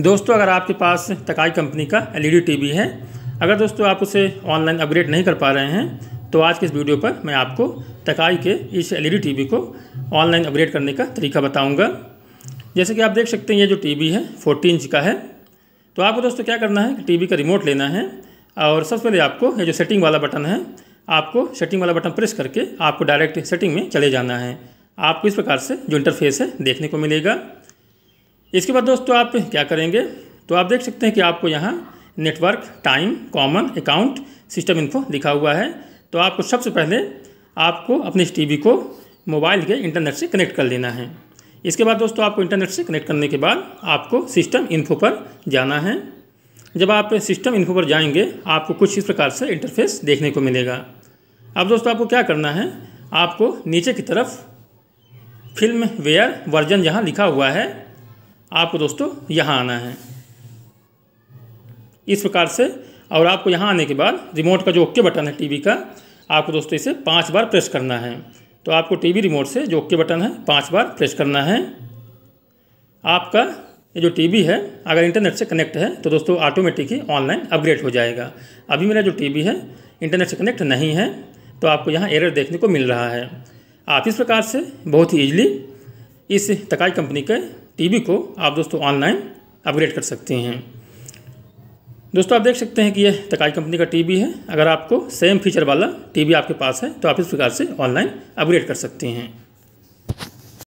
दोस्तों अगर आपके पास तकाई कंपनी का एलईडी टीवी है अगर दोस्तों आप उसे ऑनलाइन अपग्रेड नहीं कर पा रहे हैं तो आज के इस वीडियो पर मैं आपको तकाई के इस एलईडी टीवी को ऑनलाइन अपग्रेड करने का तरीका बताऊंगा जैसे कि आप देख सकते हैं ये जो टीवी है फोर्टी इंच का है तो आपको दोस्तों क्या करना है कि टीवी का रिमोट लेना है और सबसे पहले आपको ये जो सेटिंग वाला बटन है आपको सेटिंग वाला बटन प्रेस करके आपको डायरेक्ट सेटिंग में चले जाना है आपको इस प्रकार से जो इंटरफेस है देखने को मिलेगा इसके बाद दोस्तों आप क्या करेंगे तो आप देख सकते हैं कि आपको यहाँ network time common account system info लिखा हुआ है तो आपको सबसे पहले आपको अपने इस को मोबाइल के इंटरनेट से कनेक्ट कर लेना है इसके बाद दोस्तों आपको इंटरनेट से कनेक्ट करने के बाद आपको सिस्टम इन्फो पर जाना है जब आप सिस्टम इन्फो पर जाएंगे आपको कुछ इस प्रकार से इंटरफेस देखने को मिलेगा अब दोस्तों आपको क्या करना है आपको नीचे की तरफ फिल्म वेयर वर्जन जहाँ लिखा हुआ है आपको दोस्तों यहाँ आना है इस प्रकार से और आपको यहाँ आने के बाद रिमोट का जो ओके बटन है टीवी का आपको दोस्तों इसे पाँच बार प्रेस करना है तो आपको टीवी रिमोट से जो ओके बटन है पाँच बार प्रेस करना है आपका ये जो टीवी है अगर इंटरनेट से कनेक्ट है तो दोस्तों ऑटोमेटिक ही ऑनलाइन अपग्रेड हो जाएगा अभी मेरा जो टी है इंटरनेट से कनेक्ट नहीं है तो आपको यहाँ एरर देखने को मिल रहा है आप इस प्रकार से बहुत ही ईजिली इस तकाई कंपनी के टीवी को आप दोस्तों ऑनलाइन अपग्रेड कर सकते हैं दोस्तों आप देख सकते हैं कि यह तकाई कंपनी का टीवी है अगर आपको सेम फीचर वाला टीवी आपके पास है तो आप इस प्रकार से ऑनलाइन अपग्रेड कर सकते हैं